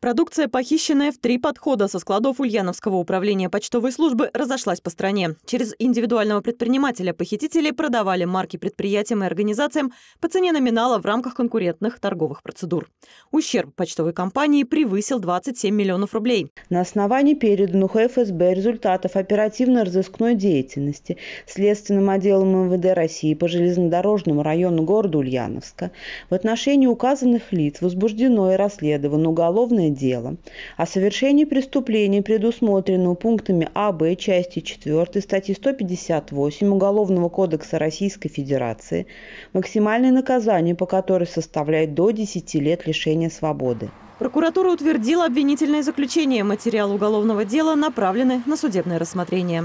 Продукция, похищенная в три подхода со складов Ульяновского управления почтовой службы, разошлась по стране. Через индивидуального предпринимателя похитители продавали марки предприятиям и организациям по цене номинала в рамках конкурентных торговых процедур. Ущерб почтовой компании превысил 27 миллионов рублей. На основании переданных ФСБ результатов оперативно-розыскной деятельности Следственным отделом МВД России по железнодорожному району города Ульяновска в отношении указанных лиц возбуждено и расследовано уголовное уголовное дело о совершении преступления, предусмотренного пунктами А, Б части 4 статьи 158 Уголовного кодекса Российской Федерации, максимальное наказание по которой составляет до 10 лет лишения свободы. Прокуратура утвердила обвинительное заключение. Материалы уголовного дела направлены на судебное рассмотрение.